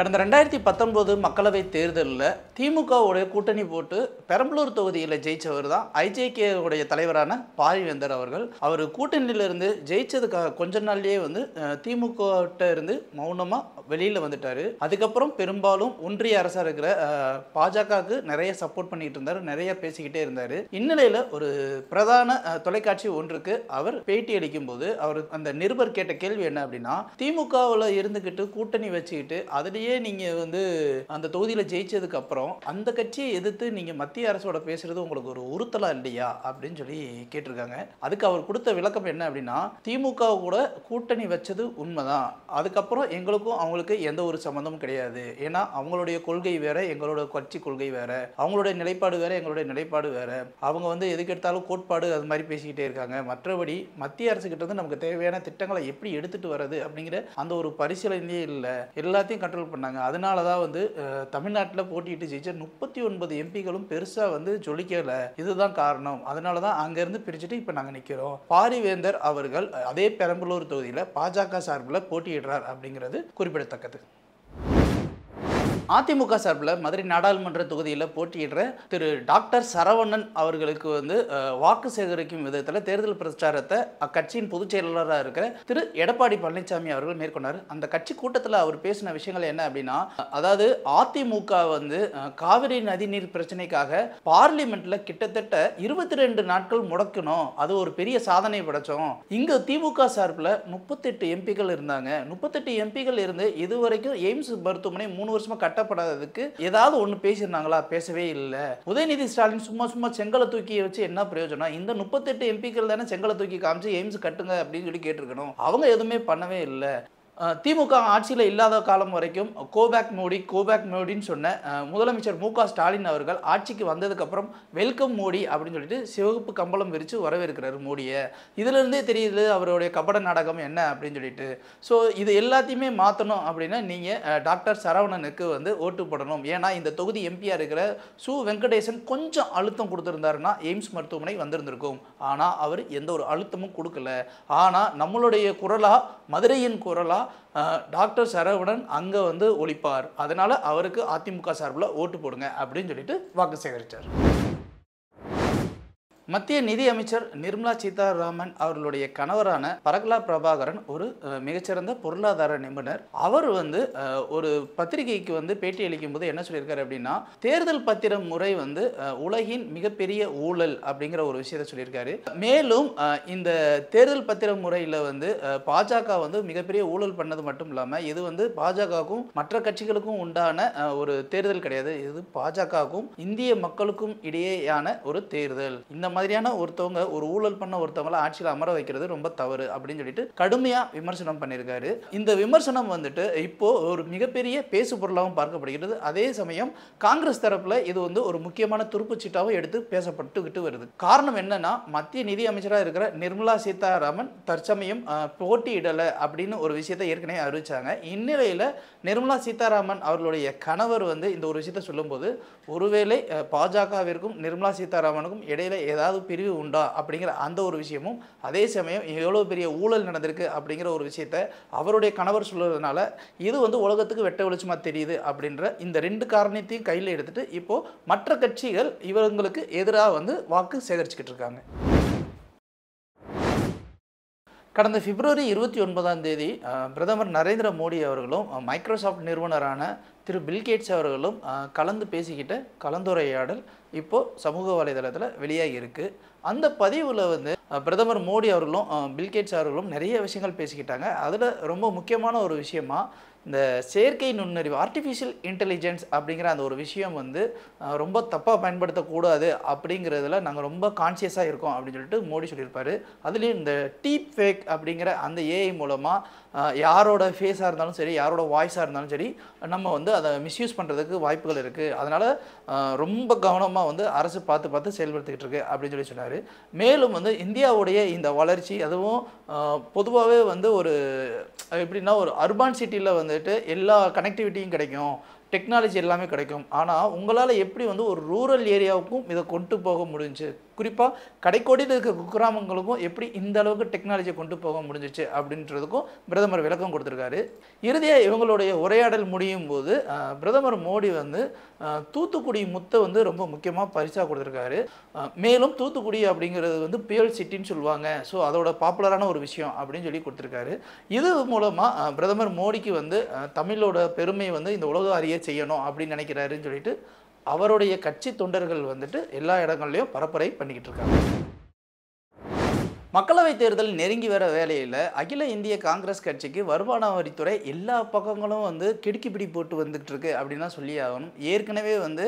கடந்த ரெண்டாயிரத்தி பத்தொன்பது மக்களவை தேர்தலில் திமுகவுடைய கூட்டணி போட்டு பெரம்பலூர் தொகுதியில் ஜெயித்தவர் தான் ஐஜேகேவுடைய தலைவரான பாரிவேந்தர் அவர்கள் அவர் கூட்டணியிலிருந்து ஜெயித்ததுக்காக கொஞ்ச நாள்லேயே வந்து திமுகட்ட இருந்து மௌனமாக வெளியில் வந்துட்டார் அதுக்கப்புறம் பெரும்பாலும் ஒன்றிய அரசாக இருக்கிற பாஜகவுக்கு நிறைய சப்போர்ட் பண்ணிகிட்டு இருந்தார் நிறைய பேசிக்கிட்டே இருந்தார் இந்நிலையில் ஒரு பிரதான தொலைக்காட்சி ஒன்றுக்கு அவர் பேட்டி அளிக்கும் போது அவர் அந்த நிருபர் கேட்ட கேள்வி என்ன அப்படின்னா திமுகவில் இருந்துக்கிட்டு கூட்டணி வச்சுக்கிட்டு அதுலேயே கட்சியே நீங்கள் வந்து அந்த தொகுதியில் ஜெயிச்சதுக்கு அப்புறம் அந்த கட்சியை எதிர்த்து நீங்கள் மத்திய அரசோட பேசுறது உங்களுக்கு ஒரு உறுத்தலாக இல்லையா அப்படின்னு சொல்லி கேட்டிருக்காங்க அதுக்கு அவர் கொடுத்த விளக்கம் என்ன அப்படின்னா திமுக கூட கூட்டணி வச்சது உண்மைதான் அதுக்கப்புறம் எங்களுக்கும் அவங்களுக்கு எந்த ஒரு சம்மந்தமும் கிடையாது ஏன்னா அவங்களுடைய கொள்கை வேற எங்களோட கட்சி கொள்கை வேற அவங்களுடைய நிலைப்பாடு வேற எங்களுடைய நிலைப்பாடு வேற அவங்க வந்து எதுக்கு எடுத்தாலும் கோட்பாடு அது மாதிரி பேசிக்கிட்டே இருக்காங்க மற்றபடி மத்திய அரசு கிட்ட நமக்கு தேவையான திட்டங்களை எப்படி எடுத்துட்டு வர்றது அப்படிங்கிற அந்த ஒரு பரிசீலனையே இல்லை எல்லாத்தையும் கண்ட்ரோல் பண்ண பண்ணாங்க அதனால தான் வந்து தமிழ்நாட்டில் போட்டியிட்டு ஜெயிச்ச முப்பத்தி ஒன்பது எம்பிகளும் பெருசாக வந்து ஜொலிக்கலை இதுதான் காரணம் அதனால தான் அங்கேருந்து பிரிச்சுட்டு இப்போ நாங்கள் நிற்கிறோம் பாரிவேந்தர் அவர்கள் அதே பெரம்பலூர் தொகுதியில் பாஜக சார்பில் போட்டியிடுறார் அப்படிங்கிறது குறிப்பிடத்தக்கது அதிமுக சார்பில் மதுரை நாடாளுமன்ற தொகுதியில் போட்டியிடுற திரு டாக்டர் சரவணன் அவர்களுக்கு வந்து வாக்கு சேகரிக்கும் விதத்தில் தேர்தல் பிரச்சாரத்தை அக்கட்சியின் பொதுச் செயலாளராக இருக்கிற திரு எடப்பாடி பழனிசாமி அவர்கள் மேற்கொண்டார் அந்த கட்சி கூட்டத்தில் அவர் பேசின விஷயங்கள் என்ன அப்படின்னா அதாவது அதிமுக வந்து காவிரி நதிநீர் பிரச்சனைக்காக பார்லிமெண்ட்ல கிட்டத்தட்ட இருபத்தி ரெண்டு நாட்கள் முடக்கணும் அது ஒரு பெரிய சாதனை படைச்சோம் இங்க திமுக சார்பில் முப்பத்தெட்டு எம்பிக்கள் இருந்தாங்க முப்பத்தெட்டு எம்பிகள் இருந்து இதுவரைக்கும் எய்ம்ஸ் மருத்துவமனை மூணு வருஷமா கட்ட கட்டப்படாததுக்கு ஏதாவது ஒன்று பேசியிருந்தாங்களா பேசவே இல்லை உதயநிதி ஸ்டாலின் சும்மா சும்மா செங்கலை தூக்கி வச்சு என்ன பிரயோஜனம் இந்த முப்பத்தெட்டு எம்பிக்கள் தானே செங்கலை தூக்கி காமிச்சு எய்ம்ஸ் கட்டுங்க அப்படின்னு சொல்லி கேட்டிருக்கணும் அவங்க எதுவுமே பண்ணவே இல்லை திமுக ஆட்சியில் இல்லாத காலம் வரைக்கும் கோபேக் மோடி கோபேக் மோடின்னு சொன்ன முதலமைச்சர் மு ஸ்டாலின் அவர்கள் ஆட்சிக்கு வந்ததுக்கப்புறம் வெல்கம் மோடி அப்படின்னு சொல்லிட்டு சிவப்பு கம்பளம் விரித்து வரவேற்கிறார் மோடியை இதிலிருந்தே தெரியுது அவருடைய கபட நாடகம் என்ன அப்படின்னு சொல்லிட்டு ஸோ இது எல்லாத்தையுமே மாற்றணும் அப்படின்னா நீங்கள் டாக்டர் சரவணனுக்கு வந்து ஓட்டு போடணும் ஏன்னா இந்த தொகுதி எம்பியாக இருக்கிற சு வெங்கடேசன் கொஞ்சம் அழுத்தம் கொடுத்துருந்தாருன்னா எய்ம்ஸ் மருத்துவமனை வந்திருந்திருக்கும் ஆனால் அவர் எந்த ஒரு அழுத்தமும் கொடுக்கல ஆனால் நம்மளுடைய குரலாக மதுரையின் குரலாக டாக்டர் சரவணன் அங்கே வந்து ஒழிப்பார் அதனால் அவருக்கு அதிமுக சார்பில் ஓட்டு போடுங்க அப்படின்னு சொல்லிட்டு வாக்கு சேகரித்தார் மத்திய நிதி அமைச்சர் நிர்மலா சீதாராமன் அவர்களுடைய கணவரான பரகலா பிரபாகரன் ஒரு மிகச்சிறந்த பொருளாதார நிபுணர் அவர் வந்து ஒரு பத்திரிகைக்கு வந்து பேட்டி அளிக்கும் போது என்ன சொல்லியிருக்காரு அப்படின்னா தேர்தல் பத்திரம் முறை வந்து உலகின் மிகப்பெரிய ஊழல் அப்படிங்கிற ஒரு விஷயத்த சொல்லியிருக்காரு மேலும் இந்த தேர்தல் பத்திர முறையில் வந்து பாஜக வந்து மிகப்பெரிய ஊழல் பண்ணது மட்டும் இல்லாமல் இது வந்து பாஜகவுக்கும் மற்ற கட்சிகளுக்கும் உண்டான ஒரு தேர்தல் கிடையாது இது பாஜகவுக்கும் இந்திய மக்களுக்கும் இடையேயான ஒரு தேர்தல் இந்த மாதிரி மாதிரியான ஒருத்தவங்க ஒரு ஊழல் பண்ண ஒருத்தவங்கள ஆட்சியில் அமர வைக்கிறது ரொம்ப தவறு அப்படின்னு சொல்லிட்டு கடுமையாக விமர்சனம் பண்ணியிருக்காரு இந்த விமர்சனம் வந்துட்டு இப்போ ஒரு மிகப்பெரிய பேசு பொருளாகவும் பார்க்கப்படுகிறது அதே சமயம் காங்கிரஸ் தரப்பில் இது வந்து ஒரு முக்கியமான சீட்டாகவும் எடுத்து பேசப்பட்டுக்கிட்டு வருது காரணம் என்னன்னா மத்திய நிதி அமைச்சராக இருக்கிற நிர்மலா சீதாராமன் தற்சமயம் போட்டியிடலை அப்படின்னு ஒரு விஷயத்தை ஏற்கனவே அறிவிச்சாங்க இந்நிலையில் நிர்மலா சீதாராமன் அவர்களுடைய கணவர் வந்து இந்த ஒரு விஷயத்தை சொல்லும்போது ஒருவேளை பாஜகவிற்கும் நிர்மலா சீதாராமனுக்கும் இடையில ஏதாவது ஏதாவது பிரிவு உண்டா அப்படிங்கிற அந்த ஒரு விஷயமும் அதே சமயம் எவ்வளோ பெரிய ஊழல் நடந்திருக்கு அப்படிங்கிற ஒரு விஷயத்த அவருடைய கணவர் சொல்கிறதுனால இது வந்து உலகத்துக்கு வெட்ட வெளிச்சமாக தெரியுது அப்படின்ற இந்த ரெண்டு காரணத்தையும் கையில் எடுத்துகிட்டு இப்போது மற்ற கட்சிகள் இவங்களுக்கு எதிராக வந்து வாக்கு சேகரிச்சுக்கிட்டு இருக்காங்க கடந்த பிப்ரவரி இருபத்தி ஒன்பதாம் தேதி பிரதமர் நரேந்திர மோடி அவர்களும் மைக்ரோசாஃப்ட் நிறுவனரான திரு பில்கேட்ஸ் அவர்களும் கலந்து பேசிக்கிட்ட கலந்துரையாடல் இப்போது சமூக வலைதளத்தில் வெளியாகி இருக்குது அந்த பதிவில் வந்து பிரதமர் மோடி அவர்களும் பில்கேட்ஸ் அவர்களும் நிறைய விஷயங்கள் பேசிக்கிட்டாங்க அதில் ரொம்ப முக்கியமான ஒரு விஷயமா இந்த செயற்கை நுண்ணறிவு ஆர்டிஃபிஷியல் இன்டெலிஜென்ஸ் அப்படிங்கிற அந்த ஒரு விஷயம் வந்து ரொம்ப தப்பாக பயன்படுத்தக்கூடாது அப்படிங்கிறதுல நாங்கள் ரொம்ப கான்சியஸாக இருக்கோம் அப்படின்னு சொல்லிட்டு மோடி சொல்லியிருப்பார் அதுலேயும் இந்த டீப் ஃபேக் அப்படிங்கிற அந்த ஏஐ மூலமாக யாரோட ஃபேஸாக இருந்தாலும் சரி யாரோட வாய்ஸாக இருந்தாலும் சரி நம்ம வந்து அதை மிஸ்யூஸ் பண்ணுறதுக்கு வாய்ப்புகள் இருக்குது அதனால் ரொம்ப கவனமாக வந்து அரசு பார்த்து பார்த்து செயல்படுத்திக்கிட்டு இருக்கு அப்படின்னு சொல்லி சொன்னார் மேலும் வந்து இந்தியாவுடைய இந்த வளர்ச்சி அதுவும் பொதுவாகவே வந்து ஒரு எப்படின்னா ஒரு அர்பான் சிட்டியில் வந்து வந்துட்டு எல்லா கனெக்டிவிட்டியும் கிடைக்கும் டெக்னாலஜி எல்லாமே கிடைக்கும் ஆனால் உங்களால் எப்படி வந்து ஒரு ரூரல் ஏரியாவுக்கும் இதை கொண்டு போக முடிஞ்சு குறிப்பாக கடைக்கோடியில் இருக்க குக்கிராமங்களுக்கும் எப்படி இந்த அளவுக்கு டெக்னாலஜியை கொண்டு போக முடிஞ்சிச்சு அப்படின்றதுக்கும் பிரதமர் விளக்கம் கொடுத்துருக்காரு இறுதியாக இவங்களுடைய உரையாடல் முடியும் போது பிரதமர் மோடி வந்து தூத்துக்குடி முத்தை வந்து ரொம்ப முக்கியமாக பரிசாக கொடுத்துருக்காரு மேலும் தூத்துக்குடி அப்படிங்கிறது வந்து பியல் சிட்டின்னு சொல்லுவாங்க ஸோ அதோட பாப்புலரான ஒரு விஷயம் அப்படின்னு சொல்லி கொடுத்துருக்காரு இது மூலமாக பிரதமர் மோடிக்கு வந்து தமிழோட பெருமை வந்து இந்த உலக அறிய செய்யணும் அப்படின்னு நினைக்கிறாருன்னு சொல்லிட்டு அவருடைய கட்சி தொண்டர்கள் வந்துட்டு எல்லா இடங்கள்லையும் பரப்புரை பண்ணிக்கிட்டு இருக்காங்க மக்களவைத் தேர்தல் நெருங்கி வர வேலையில் அகில இந்திய காங்கிரஸ் கட்சிக்கு வருமான வரித்துறை எல்லா பக்கங்களும் வந்து கிடுக்கிப்பிடி போட்டு வந்துட்டு இருக்கு அப்படின்னா சொல்லி ஆகணும் ஏற்கனவே வந்து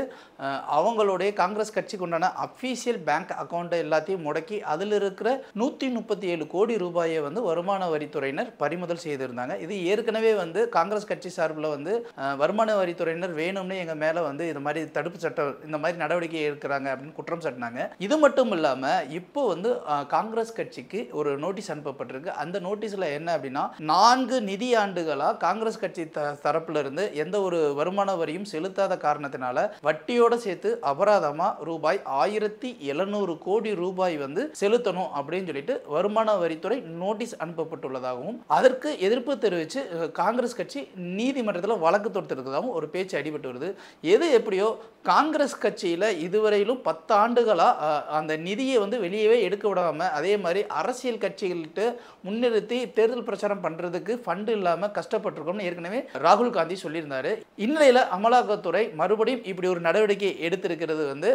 அவங்களுடைய காங்கிரஸ் கட்சிக்கு உண்டான அஃபீஷியல் பேங்க் அக்கௌண்ட்டை எல்லாத்தையும் முடக்கி அதில் இருக்கிற நூற்றி முப்பத்தி ஏழு கோடி ரூபாயை வந்து வருமான வரித்துறையினர் பறிமுதல் செய்திருந்தாங்க இது ஏற்கனவே வந்து காங்கிரஸ் கட்சி சார்பில் வந்து வருமான வரித்துறையினர் வேணும்னு எங்கள் மேலே வந்து இது மாதிரி தடுப்பு சட்டம் இந்த மாதிரி நடவடிக்கை எடுக்கிறாங்க அப்படின்னு குற்றம் சாட்டினாங்க இது மட்டும் இல்லாமல் இப்போ வந்து காங்கிரஸ் கட்சி கட்சிக்கு ஒரு நோட்டீஸ் அனுப்பப்பட்டிருக்கு அந்த நோட்டீஸில் என்ன அப்படின்னா நான்கு நிதி ஆண்டுகளாக காங்கிரஸ் கட்சி த தரப்பில் இருந்து எந்த ஒரு வருமான வரியும் செலுத்தாத காரணத்தினால வட்டியோட சேர்த்து அபராதமாக ரூபாய் ஆயிரத்தி எழுநூறு கோடி ரூபாய் வந்து செலுத்தணும் அப்படின்னு சொல்லிட்டு வருமான வரித்துறை நோட்டீஸ் அனுப்பப்பட்டுள்ளதாகவும் அதற்கு எதிர்ப்பு தெரிவித்து காங்கிரஸ் கட்சி நீதிமன்றத்தில் வழக்கு தொடுத்திருக்கிறதாகவும் ஒரு பேச்சு அடிபட்டு வருது எது எப்படியோ காங்கிரஸ் கட்சியில் இதுவரையிலும் பத்து ஆண்டுகளாக அந்த நிதியை வந்து வெளியவே எடுக்க விடாமல் அதே மாதிரி அரசியல் கட்சிகள்கிட்ட முன்னிறுத்தி தேர்தல் பிரச்சாரம் பண்ணுறதுக்கு ஃபண்டு இல்லாமல் கஷ்டப்பட்டிருக்கோம்னு ஏற்கனவே ராகுல் காந்தி சொல்லியிருந்தார் இந்நிலையில் அமலாக்கத்துறை மறுபடியும் இப்படி ஒரு நடவடிக்கை எடுத்திருக்கிறது வந்து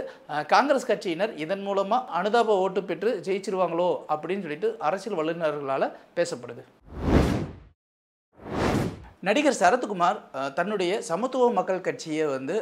காங்கிரஸ் கட்சியினர் இதன் மூலமாக அனுதாப ஓட்டு பெற்று ஜெயிச்சிருவாங்களோ அப்படின்னு சொல்லிட்டு அரசியல் வல்லுநர்களால் பேசப்படுது நடிகர் சரத்குமார் தன்னுடைய சமத்துவ மக்கள் கட்சியை வந்து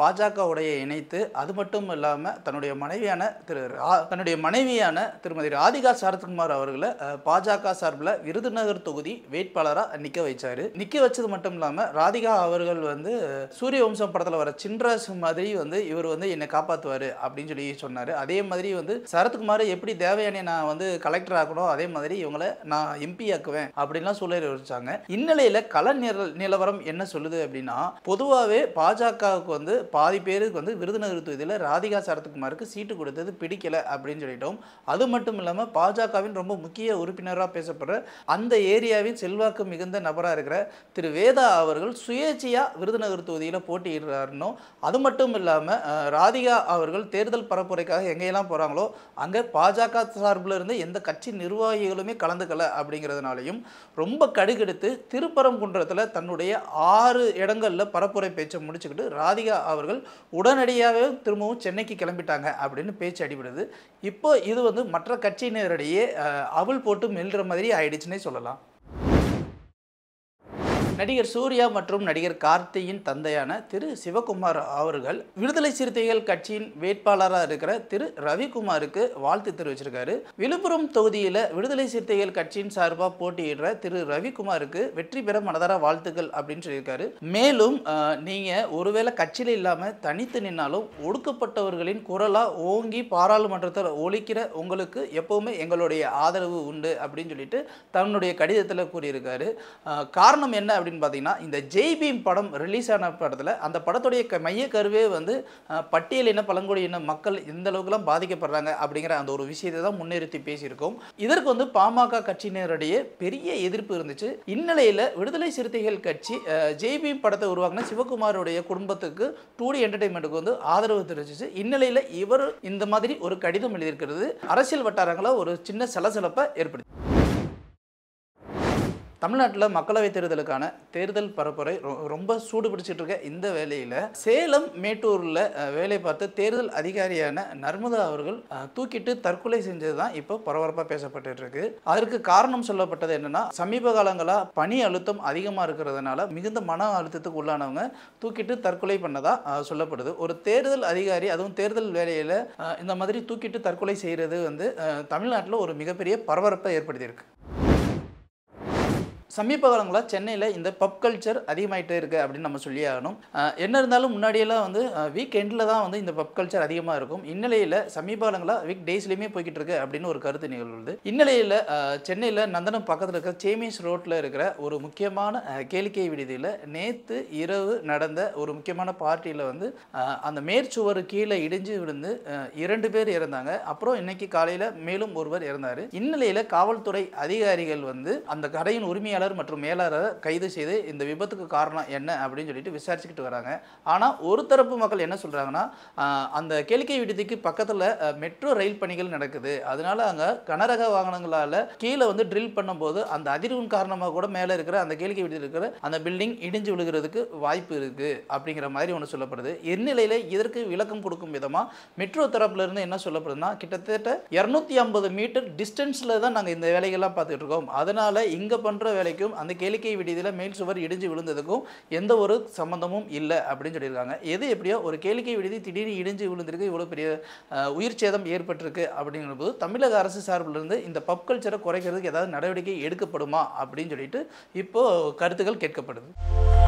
பாஜகவுடைய இணைத்து அது மட்டும் இல்லாமல் தன்னுடைய மனைவியான திரு தன்னுடைய மனைவியான திருமதி ராதிகா சரத்குமார் அவர்களை பாஜக சார்பில் விருதுநகர் தொகுதி வேட்பாளராக நிற்க வச்சார் நிற்க வச்சது மட்டும் இல்லாமல் ராதிகா அவர்கள் வந்து சூரிய வம்சம் படத்தில் வர சின்ராசு மாதிரி வந்து இவர் வந்து என்னை காப்பாற்றுவார் அப்படின்னு சொல்லி சொன்னார் அதே மாதிரி வந்து சரத்குமார் எப்படி தேவையானே நான் வந்து கலெக்டர் ஆக்கணும் அதே மாதிரி இவங்களை நான் எம்பி ஆக்குவேன் அப்படின்லாம் சொல்லி வச்சாங்க இந்நிலையில் கலைஞர் நிலவரம் என்ன சொல்லுது அப்படின்னா பொதுவாகவே பாஜகவுக்கு வந்து பாதி பேருக்கு வந்து விருதுநகர் தொகுதியில் ராதிகா சரத்குமாருக்கு சீட்டு கொடுத்தது பிடிக்கல அப்படின்னு சொல்லிட்டோம் அது மட்டும் இல்லாமல் பாஜகவின் ரொம்ப முக்கிய உறுப்பினராக பேசப்படுற அந்த ஏரியாவின் செல்வாக்கு மிகுந்த நபராக இருக்கிற திரு வேதா அவர்கள் சுயேட்சையாக விருதுநகர் தொகுதியில் போட்டியிடுறாருன்னு அது மட்டும் இல்லாமல் ராதிகா அவர்கள் தேர்தல் பரப்புரைக்காக எங்கேயெல்லாம் போகிறாங்களோ அங்கே பாஜக சார்பில் இருந்து எந்த கட்சி நிர்வாகிகளுமே கலந்துக்கலை அப்படிங்கிறதுனாலையும் ரொம்ப கடுகெடுத்து திருப்பரங்குன்றத்தை இடத்துல தன்னுடைய ஆறு இடங்களில் பரப்புரை பேச்சை முடிச்சுக்கிட்டு ராதிகா அவர்கள் உடனடியாகவே திரும்பவும் சென்னைக்கு கிளம்பிட்டாங்க அப்படின்னு பேச்சு அடிபடுது இப்போ இது வந்து மற்ற கட்சியினரிடையே அவள் போட்டு மெல்ற மாதிரி ஆயிடுச்சுன்னே சொல்லலாம் நடிகர் சூர்யா மற்றும் நடிகர் கார்த்தியின் தந்தையான திரு சிவகுமார் அவர்கள் விடுதலை சிறுத்தைகள் கட்சியின் வேட்பாளராக இருக்கிற திரு ரவிக்குமாருக்கு வாழ்த்து தெரிவிச்சிருக்காரு விழுப்புரம் தொகுதியில் விடுதலை சிறுத்தைகள் கட்சியின் சார்பாக போட்டியிடுற திரு ரவிக்குமாருக்கு வெற்றி பெற மனதார வாழ்த்துக்கள் அப்படின்னு சொல்லியிருக்காரு மேலும் நீங்கள் ஒருவேளை கட்சியில் இல்லாமல் தனித்து நின்னாலும் ஒடுக்கப்பட்டவர்களின் குரலாக ஓங்கி பாராளுமன்றத்தில் ஒழிக்கிற உங்களுக்கு எப்போவுமே எங்களுடைய ஆதரவு உண்டு அப்படின்னு சொல்லிட்டு தன்னுடைய கடிதத்தில் கூறியிருக்காரு காரணம் என்ன அப்படின்னு பார்த்தீங்கன்னா இந்த ஜெய்பீம் படம் ரிலீஸ் ஆன படத்தில் அந்த படத்துடைய க மைய கருவே வந்து பட்டியல் பழங்குடி பழங்குடியின மக்கள் எந்த அளவுக்குலாம் பாதிக்கப்படுறாங்க அப்படிங்கிற அந்த ஒரு விஷயத்தை தான் முன்னிறுத்தி பேசியிருக்கோம் இதற்கு வந்து பாமக கட்சியினருடைய பெரிய எதிர்ப்பு இருந்துச்சு இந்நிலையில் விடுதலை சிறுத்தைகள் கட்சி ஜெய்பீம் படத்தை உருவாக்கின சிவகுமாருடைய குடும்பத்துக்கு டூடி என்டர்டைன்மெண்ட்டுக்கு வந்து ஆதரவு தெரிவிச்சிச்சு இந்நிலையில் இவர் இந்த மாதிரி ஒரு கடிதம் எழுதியிருக்கிறது அரசியல் வட்டாரங்களை ஒரு சின்ன சலசலப்பை ஏற்படுத்தி தமிழ்நாட்டில் மக்களவைத் தேர்தலுக்கான தேர்தல் பரப்புரை ரொம்ப சூடு பிடிச்சிட்டு இருக்க இந்த வேலையில் சேலம் மேட்டூரில் வேலை பார்த்து தேர்தல் அதிகாரியான நர்மதா அவர்கள் தூக்கிட்டு தற்கொலை செஞ்சது தான் இப்போ பரபரப்பாக பேசப்பட்டு இருக்கு அதற்கு காரணம் சொல்லப்பட்டது என்னன்னா சமீப காலங்களாக பணி அழுத்தம் அதிகமாக இருக்கிறதுனால மிகுந்த மன அழுத்தத்துக்கு உள்ளானவங்க தூக்கிட்டு தற்கொலை பண்ணதா சொல்லப்படுது ஒரு தேர்தல் அதிகாரி அதுவும் தேர்தல் வேலையில் இந்த மாதிரி தூக்கிட்டு தற்கொலை செய்கிறது வந்து தமிழ்நாட்டில் ஒரு மிகப்பெரிய பரபரப்பை ஏற்படுத்தியிருக்கு சமீப காலங்களாக சென்னையில் இந்த பப் கல்ச்சர் அதிகமாகிட்டே இருக்குது அப்படின்னு நம்ம சொல்லி ஆகணும் என்ன இருந்தாலும் முன்னாடியெல்லாம் வந்து வீக் எண்டில் தான் வந்து இந்த பப் கல்ச்சர் அதிகமாக இருக்கும் இந்நிலையில் சமீப காலங்களாக வீக் டேஸ்லேயுமே போய்கிட்டு இருக்கு அப்படின்னு ஒரு கருத்து நிகழ்வுது இந்நிலையில் சென்னையில் நந்தனம் பக்கத்தில் இருக்கிற சேமிஸ் ரோட்டில் இருக்கிற ஒரு முக்கியமான கேளிக்கை விடுதியில் நேற்று இரவு நடந்த ஒரு முக்கியமான பார்ட்டியில் வந்து அந்த மேற்சுவர் கீழே இடிஞ்சு விழுந்து இரண்டு பேர் இறந்தாங்க அப்புறம் இன்னைக்கு காலையில் மேலும் ஒருவர் இறந்தார் இந்நிலையில் காவல்துறை அதிகாரிகள் வந்து அந்த கடையின் உரிமையாளர் பணியாளர் மற்றும் மேலாளர் கைது செய்து இந்த விபத்துக்கு காரணம் என்ன அப்படின்னு சொல்லிட்டு விசாரிச்சுக்கிட்டு வராங்க ஆனால் ஒரு தரப்பு மக்கள் என்ன சொல்கிறாங்கன்னா அந்த கேளிக்கை விடுதிக்கு பக்கத்தில் மெட்ரோ ரயில் பணிகள் நடக்குது அதனால அங்கே கனரக வாகனங்களால் கீழே வந்து ட்ரில் பண்ணும்போது அந்த அதிர்வின் காரணமாக கூட மேலே இருக்கிற அந்த கேளிக்கை விடுதி இருக்கிற அந்த பில்டிங் இடிஞ்சு விழுகிறதுக்கு வாய்ப்பு இருக்குது அப்படிங்கிற மாதிரி ஒன்று சொல்லப்படுது எந்நிலையில் இதற்கு விளக்கம் கொடுக்கும் விதமாக மெட்ரோ தரப்புலேருந்து என்ன சொல்லப்படுதுன்னா கிட்டத்தட்ட இரநூத்தி ஐம்பது மீட்டர் டிஸ்டன்ஸில் தான் நாங்கள் இந்த வேலைகள்லாம் பார்த்துட்டு இருக்கோம் அதனால் இங்கே பண்ணுற வேலை வரைக்கும் அந்த கேளிக்கை விடுதியில் மேல் சுவர் இடிஞ்சு விழுந்ததுக்கும் எந்த ஒரு சம்மந்தமும் இல்லை அப்படின்னு சொல்லியிருக்காங்க எது எப்படியோ ஒரு கேளிக்கை விடுதி திடீர்னு இடிஞ்சு விழுந்திருக்கு இவ்வளோ பெரிய உயிர் சேதம் ஏற்பட்டிருக்கு அப்படிங்கிற போது தமிழக அரசு சார்பிலிருந்து இந்த பப் கல்ச்சரை குறைக்கிறதுக்கு ஏதாவது நடவடிக்கை எடுக்கப்படுமா அப்படின்னு சொல்லிட்டு இப்போது கருத்துக்கள் கேட்கப்படுது